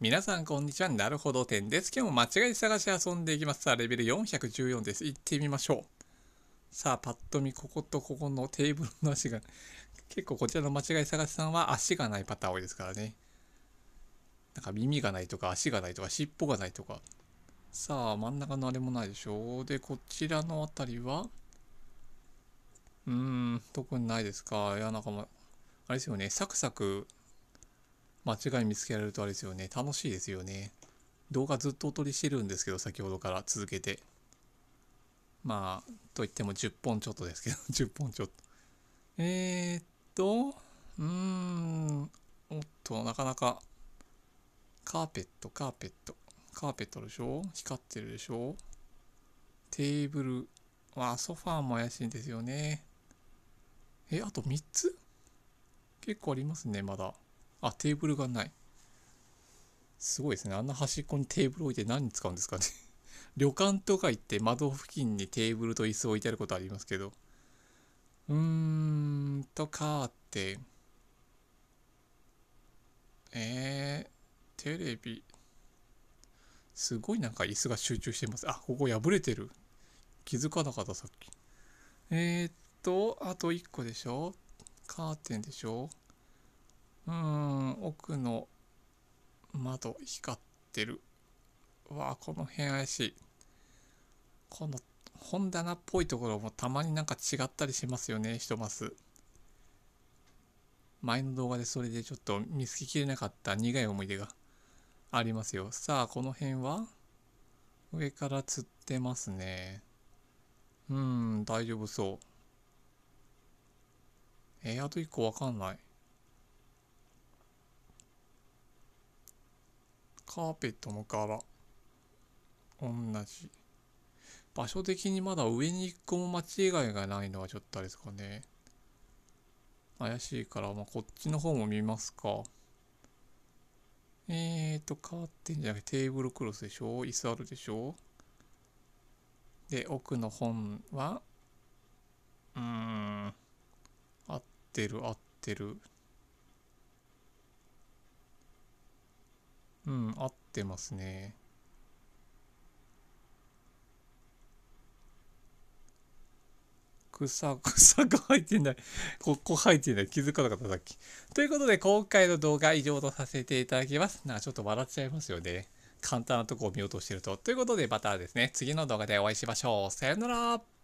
皆さんこんにちは。なるほど点です。今日も間違い探し遊んでいきます。さあ、レベル414です。行ってみましょう。さあ、パッと見、こことここのテーブルの足が、結構こちらの間違い探しさんは足がないパターン多いですからね。なんか耳がないとか、足がないとか、尻尾がないとか。さあ、真ん中のあれもないでしょう。で、こちらのあたりは、うーん、特にないですか。いや、なんかも、まあれですよね、サクサク間違い見つけられるとあれですよね。楽しいですよね。動画ずっとお撮りしてるんですけど、先ほどから続けて。まあ、といっても10本ちょっとですけど、10 本ちょっと。えー、っと、うーん、おっと、なかなか、カーペット、カーペット、カーペットでしょ光ってるでしょテーブル、あ、ソファーも怪しいんですよね。え、あと3つ結構ありますね、まだ。あ、テーブルがない。すごいですね。あんな端っこにテーブル置いて何に使うんですかね 旅館とか行って窓付近にテーブルと椅子置いてあることありますけど。うーんと、カーテン。えー、テレビ。すごいなんか椅子が集中してます。あ、ここ破れてる。気づかなかった、さっき。えー、っと、あと1個でしょカーテンでしょうん奥の窓光ってるわあこの辺怪しいこの本棚っぽいところもたまになんか違ったりしますよね一マス前の動画でそれでちょっと見つけきれなかった苦い思い出がありますよさあこの辺は上から釣ってますねうん大丈夫そうえー、あと1個わかんないカーペットの柄。同じ。場所的にまだ上に1個も間違いがないのはちょっとあれですかね。怪しいから、まあ、こっちの方も見ますか。えーと、変わってんじゃなくてテーブルクロスでしょ椅子あるでしょで、奥の本はうーん。合ってる合ってる。うん、合っってますね。草、草が入ってない。ここ入ってない。気づかなかった、さっき。ということで、今回の動画以上とさせていただきます。なんかちょっと笑っちゃいますよね。簡単なとこを見落としてると。ということで、またですね、次の動画でお会いしましょう。さよなら。